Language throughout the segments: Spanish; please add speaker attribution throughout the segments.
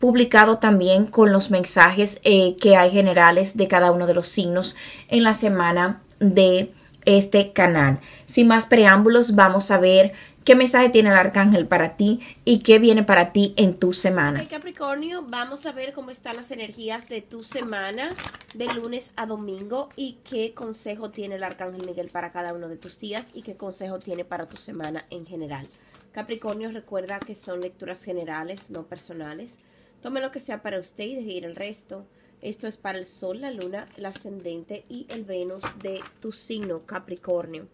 Speaker 1: publicado también con los mensajes eh, que hay generales de cada uno de los signos en la semana de este canal. Sin más preámbulos, vamos a ver qué mensaje tiene el arcángel para ti y qué viene para ti en tu semana. Capricornio, vamos a ver cómo están las energías de tu semana de lunes a domingo y qué consejo tiene el arcángel Miguel para cada uno de tus días y qué consejo tiene para tu semana en general. Capricornio, recuerda que son lecturas generales, no personales. Tome lo que sea para usted y deje ir el resto. Esto es para el Sol, la Luna, el Ascendente y el Venus de tu signo, Capricornio.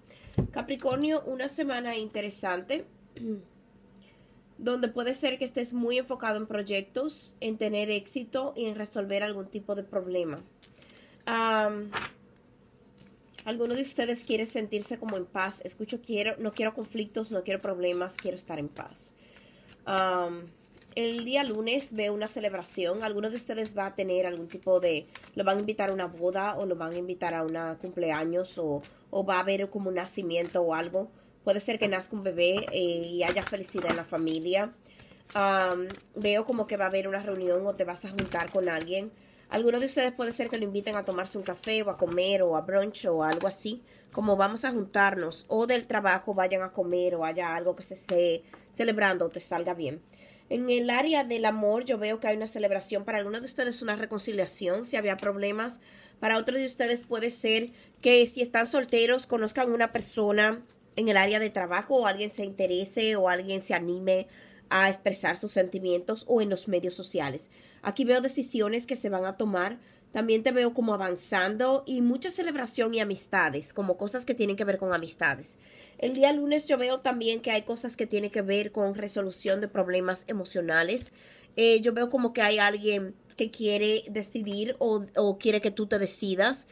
Speaker 1: Capricornio, una semana interesante, donde puede ser que estés muy enfocado en proyectos, en tener éxito y en resolver algún tipo de problema. alguno de ustedes quiere sentirse como en paz. Escucho, quiero, no quiero conflictos, no quiero problemas, quiero estar en paz el día lunes veo una celebración. Algunos de ustedes va a tener algún tipo de, lo van a invitar a una boda o lo van a invitar a un cumpleaños o, o, va a haber como un nacimiento o algo. Puede ser que nazca un bebé eh, y haya felicidad en la familia. veo como que va a haber una reunión o te vas a juntar con alguien. Algunos de ustedes puede ser que lo inviten a tomarse un café o a comer o a brunch o algo así, como vamos a juntarnos o del trabajo vayan a comer o haya algo que se esté celebrando o te salga bien. En el área del amor yo veo que hay una celebración. Para algunos de ustedes una reconciliación, si había problemas. Para otros de ustedes puede ser que si están solteros conozcan una persona en el área de trabajo o alguien se interese o alguien se anime a expresar sus sentimientos o en los medios sociales. Aquí veo decisiones que se van a tomar también te veo como avanzando y mucha celebración y amistades, como cosas que tienen que ver con amistades. El día lunes yo veo también que hay cosas que tienen que ver con resolución de problemas emocionales. Eh, yo veo como que hay alguien que quiere decidir o, o quiere que tú te decidas.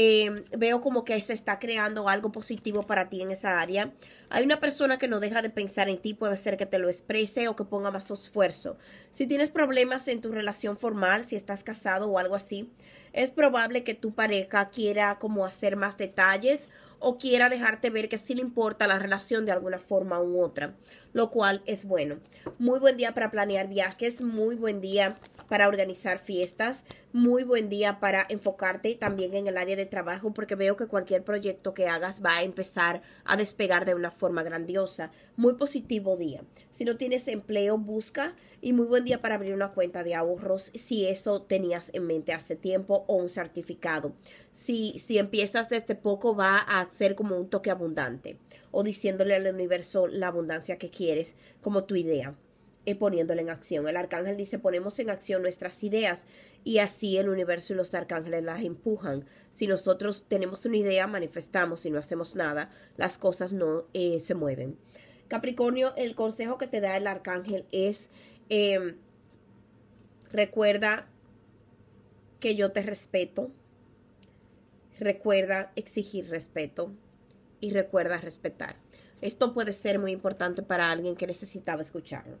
Speaker 1: Em, veo como que se está creando algo positivo para ti en esa área. Hay una persona que no deja de pensar en ti, puede ser que te lo exprese o que ponga más esfuerzo. Si tienes problemas en tu relación formal, si estás casado o algo así, es probable que tu pareja quiera como hacer más detalles o quiera dejarte ver que sí le importa la relación de alguna forma u otra, lo cual es bueno. Muy buen día para planear viajes, muy buen día para organizar fiestas. Muy buen día para enfocarte también en el área de trabajo porque veo que cualquier proyecto que hagas va a empezar a despegar de una forma grandiosa. Muy positivo día. Si no tienes empleo, busca y muy buen día para abrir una cuenta de ahorros si eso tenías en mente hace tiempo o un certificado. Si, si empiezas desde poco va a ser como un toque abundante o diciéndole al universo la abundancia que quieres como tu idea eh, en acción. El arcángel dice, ponemos en acción nuestras ideas y así el universo y los arcángeles las empujan. Si nosotros tenemos una idea, manifestamos, si no hacemos nada, las cosas no eh, se mueven. Capricornio, el consejo que te da el arcángel es, em, recuerda que yo te respeto, recuerda exigir respeto y recuerda respetar. Esto puede ser muy importante para alguien que necesitaba escucharlo.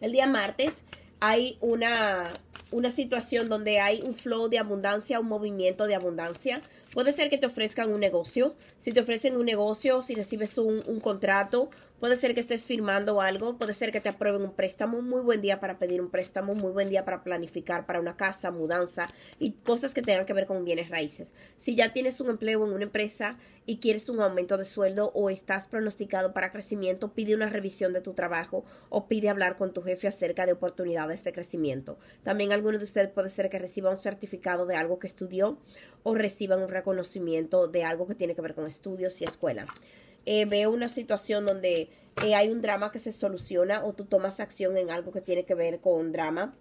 Speaker 1: El día martes hay una, una situación donde hay un flow de abundancia, un movimiento de abundancia. Puede ser que te ofrezcan un negocio. Si te ofrecen un negocio, si recibes un, un contrato Puede ser que estés firmando algo, puede ser que te aprueben un préstamo, muy buen día para pedir un préstamo, muy buen día para planificar para una casa, mudanza y cosas que tengan que ver con bienes raíces. Si ya tienes un empleo en una empresa y quieres un aumento de sueldo o estás pronosticado para crecimiento, pide una revisión de tu trabajo o pide hablar con tu jefe acerca de oportunidades de crecimiento. También alguno de ustedes puede ser que reciba un certificado de algo que estudió o reciban un reconocimiento de algo que tiene que ver con estudios y escuela. Eh, veo una situación donde eh, hay un drama que se soluciona o tú tomas acción en algo que tiene que ver con drama.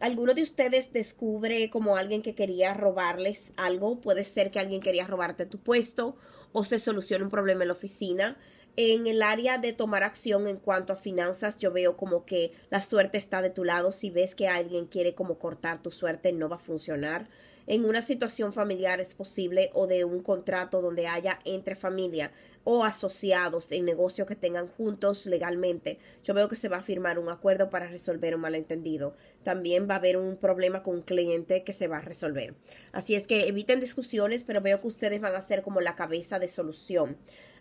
Speaker 1: ¿Alguno de ustedes descubre como alguien que quería robarles algo? Puede ser que alguien quería robarte tu puesto o se soluciona un problema en la oficina. En el área de tomar acción en cuanto a finanzas, yo veo como que la suerte está de tu lado. Si ves que alguien quiere como cortar tu suerte, no va a funcionar en una situación familiar es posible o de un contrato donde haya entre familia o asociados en negocio que tengan juntos legalmente. Yo veo que se va a firmar un acuerdo para resolver un malentendido. También va a haber un problema con un cliente que se va a resolver. Así es que eviten discusiones, pero veo que ustedes van a ser como la cabeza de solución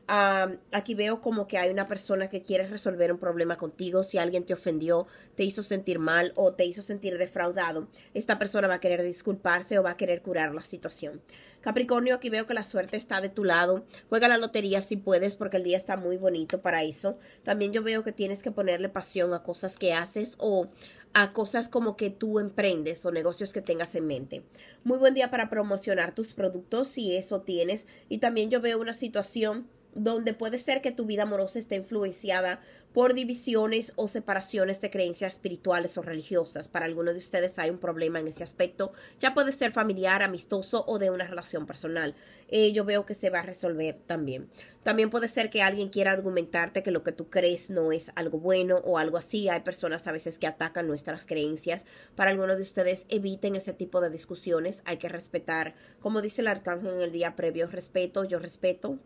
Speaker 1: aquí veo como que hay una persona que quiere resolver un problema contigo. Si alguien te ofendió, te hizo sentir mal o te hizo sentir defraudado, esta persona va a querer disculparse o va a querer curar la situación. Capricornio, aquí veo que la suerte está de tu lado. Juega la lotería si puedes porque el día está muy bonito para eso. También yo veo que tienes que ponerle pasión a cosas que haces o a cosas como que tú emprendes o negocios que tengas en mente. Muy buen día para promocionar tus productos si eso tienes. Y también yo veo una situación donde puede ser que tu vida amorosa esté influenciada por divisiones o separaciones de creencias espirituales o religiosas. Para algunos de ustedes hay un problema en ese aspecto. Ya puede ser familiar, amistoso o de una relación personal. Eh, yo veo que se va a resolver también. También puede ser que alguien quiera argumentarte que lo que tú crees no es algo bueno o algo así. Hay personas a veces que atacan nuestras creencias. Para algunos de ustedes eviten ese tipo de discusiones. Hay que respetar, como dice el arcángel en el día previo, respeto, yo respeto,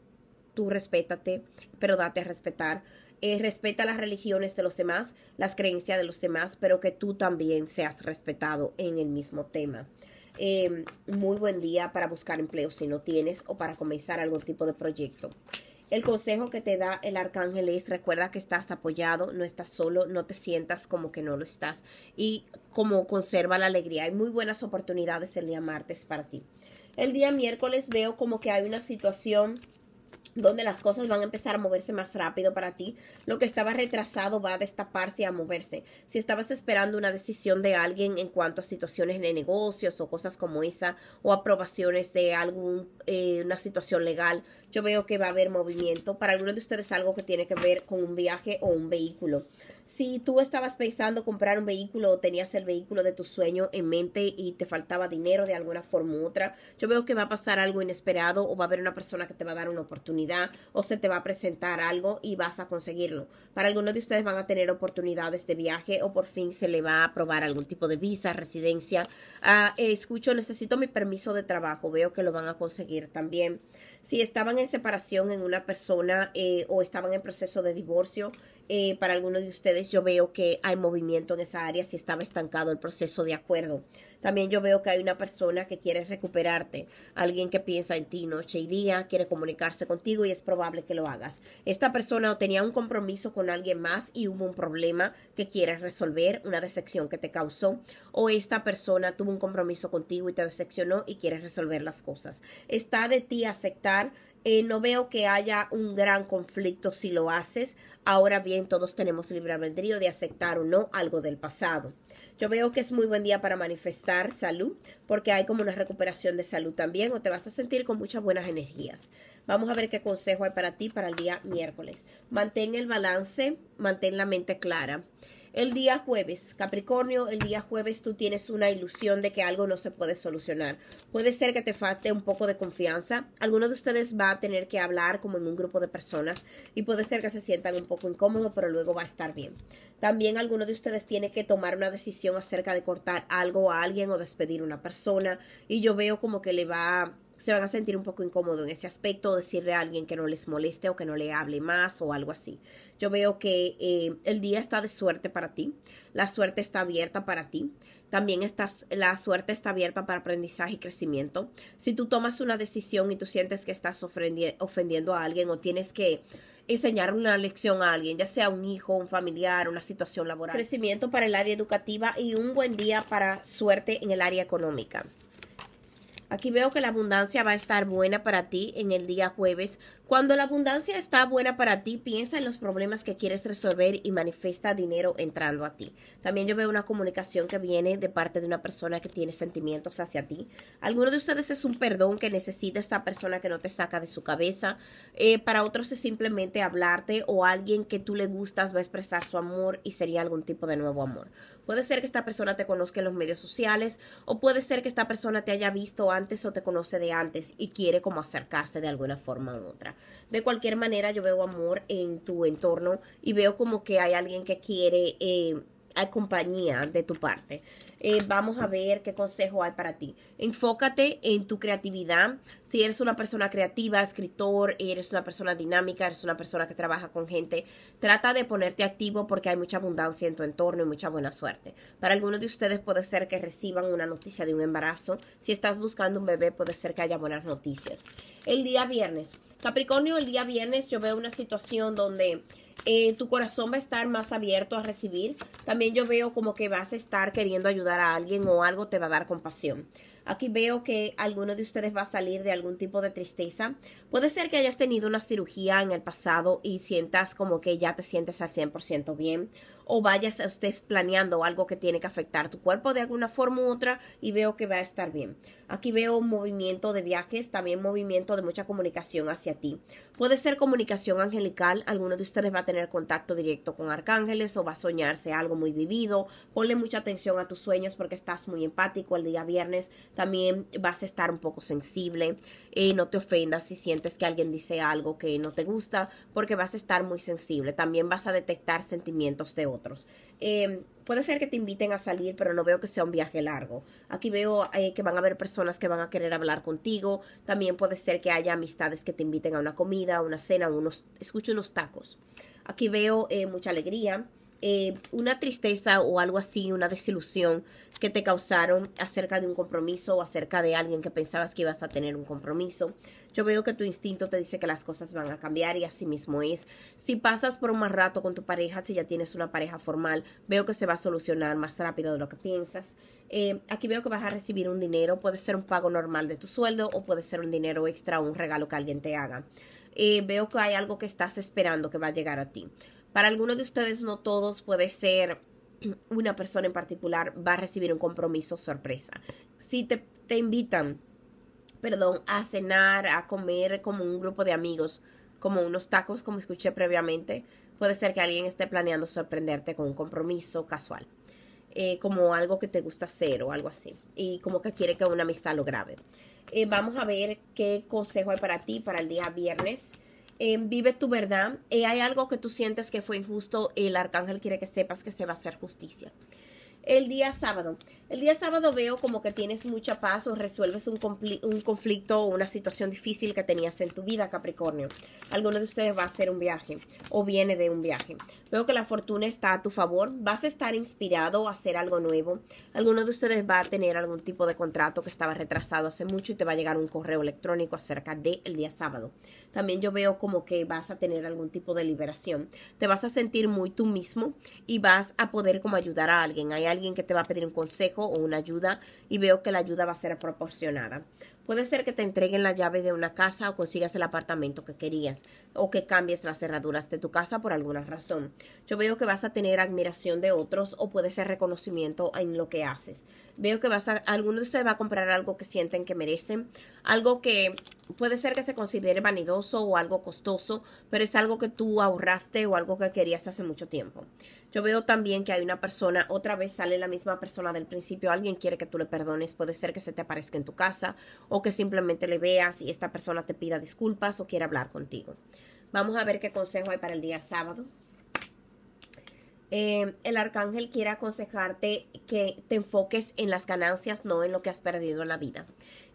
Speaker 1: tú respétate, pero date a respetar. Eh, respeta las religiones de los demás, las creencias de los demás, pero que tú también seas respetado en el mismo tema. Em, muy buen día para buscar empleo si no tienes o para comenzar algún tipo de proyecto. El consejo que te da el arcángel es recuerda que estás apoyado, no estás solo, no te sientas como que no lo estás y como conserva la alegría. Hay muy buenas oportunidades el día martes para ti. El día miércoles veo como que hay una situación donde las cosas van a empezar a moverse más rápido para ti. Lo que estaba retrasado va a destaparse y a moverse. Si estabas esperando una decisión de alguien en cuanto a situaciones de negocios o cosas como esa, o aprobaciones de alguna eh, situación legal, yo veo que va a haber movimiento. Para algunos de ustedes algo que tiene que ver con un viaje o un vehículo si tú estabas pensando comprar un vehículo o tenías el vehículo de tu sueño en mente y te faltaba dinero de alguna forma u otra, yo veo que va a pasar algo inesperado o va a haber una persona que te va a dar una oportunidad o se te va a presentar algo y vas a conseguirlo. Para algunos de ustedes van a tener oportunidades de viaje o por fin se le va a aprobar algún tipo de visa, residencia. Ah, eh, escucho, necesito mi permiso de trabajo, veo que lo van a conseguir también. Si estaban en separación en una persona eh, o estaban en proceso de divorcio, eh, para algunos de ustedes yo veo que hay movimiento en esa área si estaba estancado el proceso de acuerdo. También yo veo que hay una persona que quiere recuperarte, alguien que piensa en ti noche y día, quiere comunicarse contigo y es probable que lo hagas. Esta persona o tenía un compromiso con alguien más y hubo un problema que quieres resolver, una decepción que te causó, o esta persona tuvo un compromiso contigo y te decepcionó y quieres resolver las cosas. Está de ti aceptar eh, no veo que haya un gran conflicto si lo haces. Ahora bien, todos tenemos libre albedrío de aceptar o no algo del pasado. Yo veo que es muy buen día para manifestar salud, porque hay como una recuperación de salud también, o te vas a sentir con muchas buenas energías. Vamos a ver qué consejo hay para ti para el día miércoles. Mantén el balance, mantén la mente clara. El día jueves, Capricornio, el día jueves tú tienes una ilusión de que algo no se puede solucionar. Puede ser que te falte un poco de confianza. Alguno de ustedes va a tener que hablar como en un grupo de personas y puede ser que se sientan un poco incómodos, pero luego va a estar bien. También alguno de ustedes tiene que tomar una decisión acerca de cortar algo a alguien o despedir a una persona y yo veo como que le va se van a sentir un poco incómodo en ese aspecto, decirle a alguien que no les moleste o que no le hable más o algo así. Yo veo que eh, el día está de suerte para ti, la suerte está abierta para ti, también estás la suerte está abierta para aprendizaje y crecimiento. Si tú tomas una decisión y tú sientes que estás ofendiendo a alguien o tienes que enseñar una lección a alguien, ya sea un hijo, un familiar, una situación laboral. Crecimiento para el área educativa y un buen día para suerte en el área económica. Aquí veo que la abundancia va a estar buena para ti en el día jueves. Cuando la abundancia está buena para ti, piensa en los problemas que quieres resolver y manifiesta dinero entrando a ti. También yo veo una comunicación que viene de parte de una persona que tiene sentimientos hacia ti. Alguno de ustedes es un perdón que necesita esta persona que no te saca de su cabeza. Eh, para otros es simplemente hablarte o alguien que tú le gustas va a expresar su amor y sería algún tipo de nuevo amor. Puede ser que esta persona te conozca en los medios sociales o puede ser que esta persona te haya visto antes antes o te conoce de antes y quiere como acercarse de alguna forma u otra. De cualquier manera, yo veo amor en tu entorno y veo como que hay alguien que quiere eh, compañía de tu parte. Eh, vamos a ver qué consejo hay para ti. Enfócate en tu creatividad. Si eres una persona creativa, escritor, eres una persona dinámica, eres una persona que trabaja con gente, trata de ponerte activo porque hay mucha abundancia en tu entorno y mucha buena suerte. Para algunos de ustedes puede ser que reciban una noticia de un embarazo. Si estás buscando un bebé, puede ser que haya buenas noticias. El día viernes. Capricornio, el día viernes yo veo una situación donde eh, tu corazón va a estar más abierto a recibir. También yo veo como que vas a estar queriendo ayudar a alguien o algo te va a dar compasión. Aquí veo que alguno de ustedes va a salir de algún tipo de tristeza. Puede ser que hayas tenido una cirugía en el pasado y sientas como que ya te sientes al 100% bien o vayas a usted planeando algo que tiene que afectar tu cuerpo de alguna forma u otra y veo que va a estar bien. Aquí veo movimiento de viajes, también movimiento de mucha comunicación hacia ti. Puede ser comunicación angelical, alguno de ustedes va a tener contacto directo con arcángeles o va a soñarse algo muy vivido. Ponle mucha atención a tus sueños porque estás muy empático el día viernes. También vas a estar un poco sensible. Y eh, no te ofendas si sientes que alguien dice algo que no te gusta porque vas a estar muy sensible. También vas a detectar sentimientos de otros. Em, puede ser que te inviten a salir, pero no veo que sea un viaje largo. Aquí veo eh, que van a haber personas que van a querer hablar contigo. También puede ser que haya amistades que te inviten a una comida, una cena, unos, escucho unos tacos. Aquí veo eh, mucha alegría. Eh, una tristeza o algo así, una desilusión que te causaron acerca de un compromiso o acerca de alguien que pensabas que ibas a tener un compromiso. Yo veo que tu instinto te dice que las cosas van a cambiar y así mismo es. Si pasas por un más rato con tu pareja, si ya tienes una pareja formal, veo que se va a solucionar más rápido de lo que piensas. Eh, aquí veo que vas a recibir un dinero, puede ser un pago normal de tu sueldo o puede ser un dinero extra o un regalo que alguien te haga. Eh, veo que hay algo que estás esperando que va a llegar a ti. Para algunos de ustedes, no todos, puede ser una persona en particular va a recibir un compromiso sorpresa. Si te, te invitan, perdón, a cenar, a comer como un grupo de amigos, como unos tacos, como escuché previamente, puede ser que alguien esté planeando sorprenderte con un compromiso casual. Eh, como algo que te gusta hacer o algo así. Y como que quiere que una amistad lo grabe. Eh, vamos a ver qué consejo hay para ti para el día viernes. Eh, vive tu verdad. Eh, hay algo que tú sientes que fue injusto, el arcángel quiere que sepas que se va a hacer justicia. El día sábado. El día sábado veo como que tienes mucha paz o resuelves un, conflicto o una situación difícil que tenías en tu vida, Capricornio. Alguno de ustedes va a hacer un viaje o viene de un viaje. Veo que la fortuna está a tu favor. Vas a estar inspirado a hacer algo nuevo. Alguno de ustedes va a tener algún tipo de contrato que estaba retrasado hace mucho y te va a llegar un correo electrónico acerca del día sábado. También yo veo como que vas a tener algún tipo de liberación. Te vas a sentir muy tú mismo y vas a poder como ayudar a alguien. Hay alguien que te va a pedir un consejo o una ayuda y veo que la ayuda va a ser proporcionada. Puede ser que te entreguen la llave de una casa o consigas el apartamento que querías o que cambies las cerraduras de tu casa por alguna razón. Yo veo que vas a tener admiración de otros o puede ser reconocimiento en lo que haces. Veo que vas a, alguno de ustedes va a comprar algo que sienten que merecen, algo que puede ser que se considere vanidoso o algo costoso, pero es algo que tú ahorraste o algo que querías hace mucho tiempo. Yo veo también que hay una persona, otra vez sale la misma persona del principio, alguien quiere que tú le perdones, puede ser que se te aparezca en tu casa o que simplemente le veas y esta persona te pida disculpas o quiere hablar contigo. Vamos a ver qué consejo hay para el día sábado. Eh, el arcángel quiere aconsejarte que te enfoques en las ganancias, no en lo que has perdido en la vida.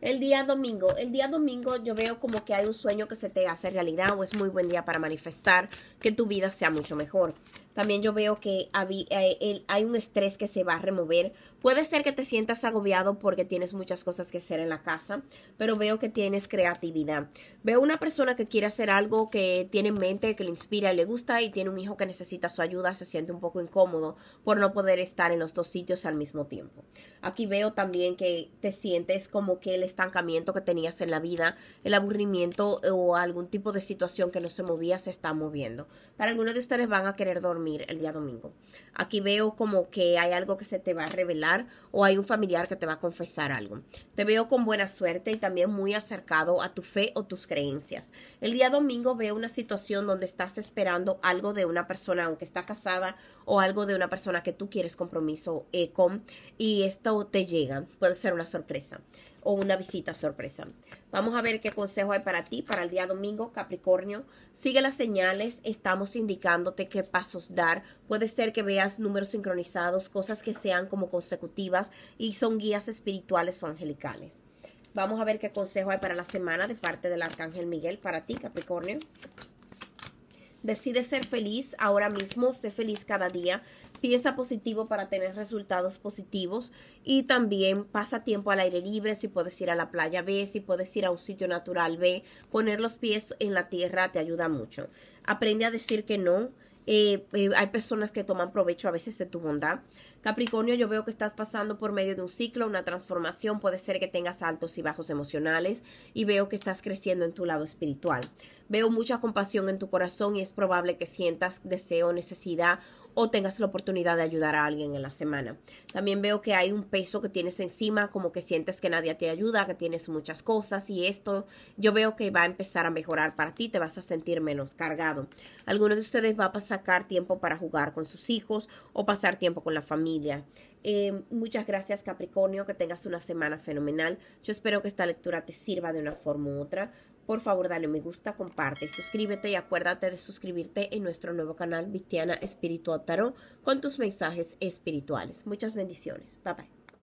Speaker 1: El día domingo, el día domingo yo veo como que hay un sueño que se te hace realidad o es muy buen día para manifestar que tu vida sea mucho mejor. También yo veo que hay, eh, hay un estrés que se va a remover Puede ser que te sientas agobiado porque tienes muchas cosas que hacer en la casa, pero veo que tienes creatividad. Veo una persona que quiere hacer algo que tiene en mente, que le inspira y le gusta y tiene un hijo que necesita su ayuda, se siente un poco incómodo por no poder estar en los dos sitios al mismo tiempo. Aquí veo también que te sientes como que el estancamiento que tenías en la vida, el aburrimiento o algún tipo de situación que no se movía se está moviendo. Para algunos de ustedes van a querer dormir el día domingo. Aquí veo como que hay algo que se te va a revelar o hay un familiar que te va a confesar algo. Te veo con buena suerte y también muy acercado a tu fe o tus creencias. El día domingo veo una situación donde estás esperando algo de una persona, aunque está casada, o algo de una persona que tú quieres compromiso eh, con, y esto te llega. Puede ser una sorpresa o una visita sorpresa. Vamos a ver qué consejo hay para ti para el día domingo, Capricornio. Sigue las señales, estamos indicándote qué pasos dar. Puede ser que veas números sincronizados, cosas que sean como consecutivas y son guías espirituales o angelicales. Vamos a ver qué consejo hay para la semana de parte del Arcángel Miguel para ti, Capricornio. Decide ser feliz ahora mismo, sé feliz cada día, piensa positivo para tener resultados positivos y también pasa tiempo al aire libre, si puedes ir a la playa, ve, si puedes ir a un sitio natural, ve, poner los pies en la tierra te ayuda mucho. Aprende a decir que no, eh, eh, hay personas que toman provecho a veces de tu bondad. Capricornio, yo veo que estás pasando por medio de un ciclo, una transformación, puede ser que tengas altos y bajos emocionales y veo que estás creciendo en tu lado espiritual. Veo mucha compasión en tu corazón y es probable que sientas deseo, necesidad o tengas la oportunidad de ayudar a alguien en la semana. También veo que hay un peso que tienes encima, como que sientes que nadie te ayuda, que tienes muchas cosas y esto yo veo que va a empezar a mejorar para ti, te vas a sentir menos cargado. Alguno de ustedes va a sacar tiempo para jugar con sus hijos o pasar tiempo con la familia Em, muchas gracias Capricornio, que tengas una semana fenomenal. Yo espero que esta lectura te sirva de una forma u otra. Por favor, dale me gusta, comparte, suscríbete y acuérdate de suscribirte en nuestro nuevo canal Victiana Espiritual Tarot con tus mensajes espirituales. Muchas bendiciones. Bye bye.